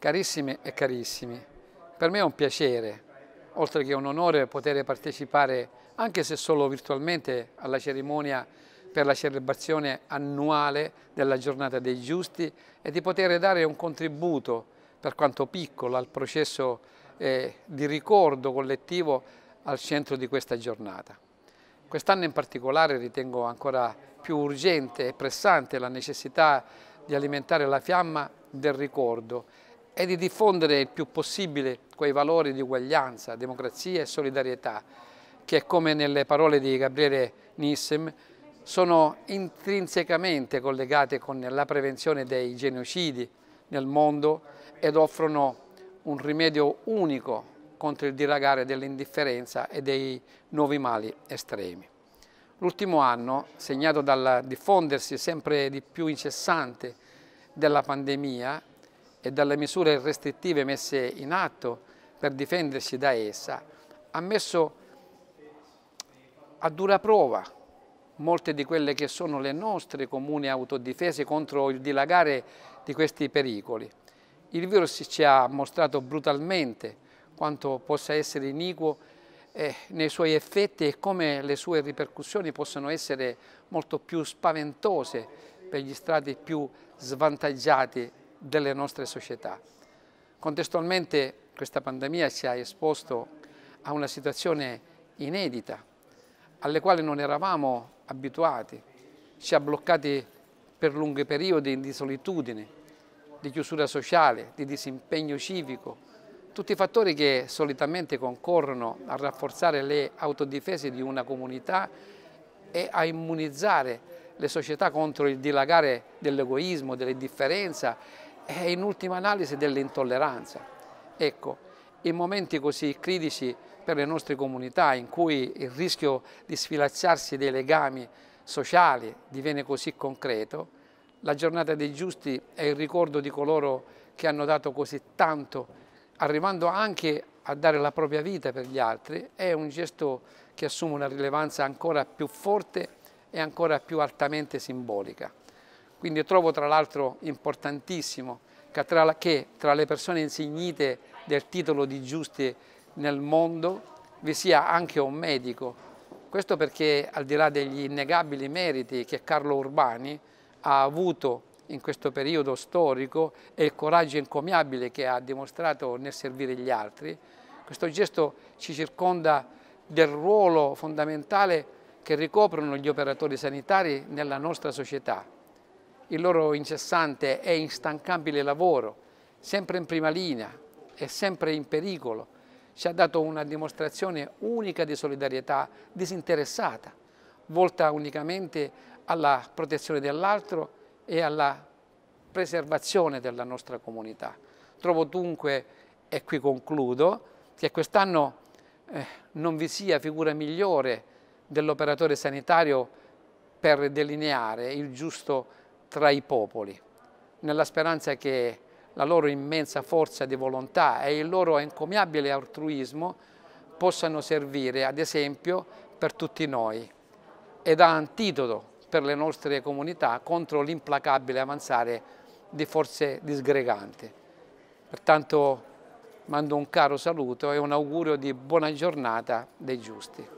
Carissime e carissimi, per me è un piacere, oltre che un onore, poter partecipare, anche se solo virtualmente, alla cerimonia per la celebrazione annuale della giornata dei giusti e di poter dare un contributo, per quanto piccolo, al processo eh, di ricordo collettivo al centro di questa giornata. Quest'anno in particolare ritengo ancora più urgente e pressante la necessità di alimentare la fiamma del ricordo è di diffondere il più possibile quei valori di uguaglianza, democrazia e solidarietà che, come nelle parole di Gabriele Nissem, sono intrinsecamente collegate con la prevenzione dei genocidi nel mondo ed offrono un rimedio unico contro il dilagare dell'indifferenza e dei nuovi mali estremi. L'ultimo anno, segnato dal diffondersi sempre di più incessante della pandemia e dalle misure restrittive messe in atto per difendersi da essa, ha messo a dura prova molte di quelle che sono le nostre comuni autodifese contro il dilagare di questi pericoli. Il virus ci ha mostrato brutalmente quanto possa essere iniquo eh, nei suoi effetti e come le sue ripercussioni possono essere molto più spaventose per gli strati più svantaggiati delle nostre società. Contestualmente questa pandemia ci ha esposto a una situazione inedita, alle quali non eravamo abituati, ci ha bloccati per lunghi periodi di solitudine, di chiusura sociale, di disimpegno civico, tutti fattori che solitamente concorrono a rafforzare le autodifese di una comunità e a immunizzare le società contro il dilagare dell'egoismo, dell'indifferenza è in ultima analisi dell'intolleranza. Ecco, in momenti così critici per le nostre comunità in cui il rischio di sfilacciarsi dei legami sociali diviene così concreto, la giornata dei giusti è il ricordo di coloro che hanno dato così tanto, arrivando anche a dare la propria vita per gli altri, è un gesto che assume una rilevanza ancora più forte e ancora più altamente simbolica. Quindi trovo tra l'altro importantissimo che tra, che tra le persone insignite del titolo di giusti nel mondo vi sia anche un medico. Questo perché al di là degli innegabili meriti che Carlo Urbani ha avuto in questo periodo storico e il coraggio incomiabile che ha dimostrato nel servire gli altri, questo gesto ci circonda del ruolo fondamentale che ricoprono gli operatori sanitari nella nostra società il loro incessante e instancabile lavoro, sempre in prima linea e sempre in pericolo, ci ha dato una dimostrazione unica di solidarietà disinteressata, volta unicamente alla protezione dell'altro e alla preservazione della nostra comunità. Trovo dunque, e qui concludo, che quest'anno eh, non vi sia figura migliore dell'operatore sanitario per delineare il giusto tra i popoli, nella speranza che la loro immensa forza di volontà e il loro encomiabile altruismo possano servire ad esempio per tutti noi e da antidoto per le nostre comunità contro l'implacabile avanzare di forze disgreganti. Pertanto mando un caro saluto e un augurio di buona giornata dei giusti.